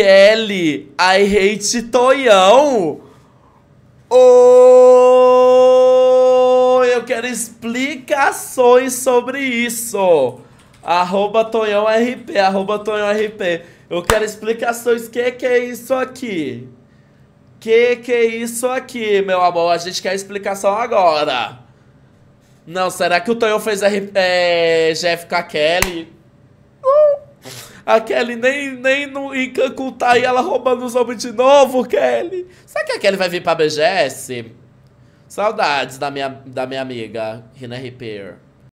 Kelly, I hate Toyão. Oh, eu quero explicações sobre isso. Arroba Tonhão RP, arroba Tonhão RP. Eu quero explicações. Que que é isso aqui? Que que é isso aqui, meu amor? A gente quer explicação agora. Não, será que o Tonhão fez R é, Jeff com a Kelly? A Kelly nem, nem no, em e tá ela roubando os homens de novo, Kelly. Será que a Kelly vai vir pra BGS? Saudades da minha, da minha amiga Rina Repair.